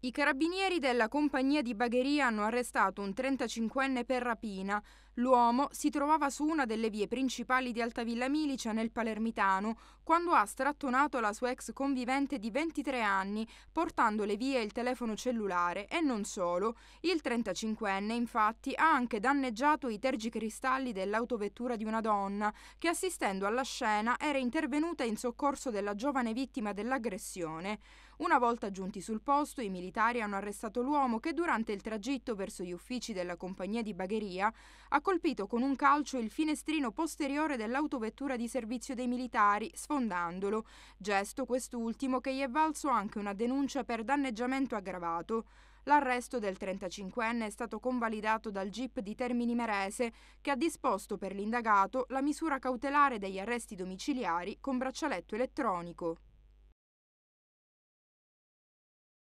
I carabinieri della compagnia di bagheria hanno arrestato un 35enne per rapina L'uomo si trovava su una delle vie principali di Altavilla Milicia nel Palermitano quando ha strattonato la sua ex convivente di 23 anni portandole via il telefono cellulare e non solo. Il 35enne infatti ha anche danneggiato i tergicristalli dell'autovettura di una donna che assistendo alla scena era intervenuta in soccorso della giovane vittima dell'aggressione. Una volta giunti sul posto i militari hanno arrestato l'uomo che durante il tragitto verso gli uffici della compagnia di bagheria ha colpito con un calcio il finestrino posteriore dell'autovettura di servizio dei militari, sfondandolo, gesto quest'ultimo che gli è valso anche una denuncia per danneggiamento aggravato. L'arresto del 35enne è stato convalidato dal GIP di Termini Merese, che ha disposto per l'indagato la misura cautelare degli arresti domiciliari con braccialetto elettronico.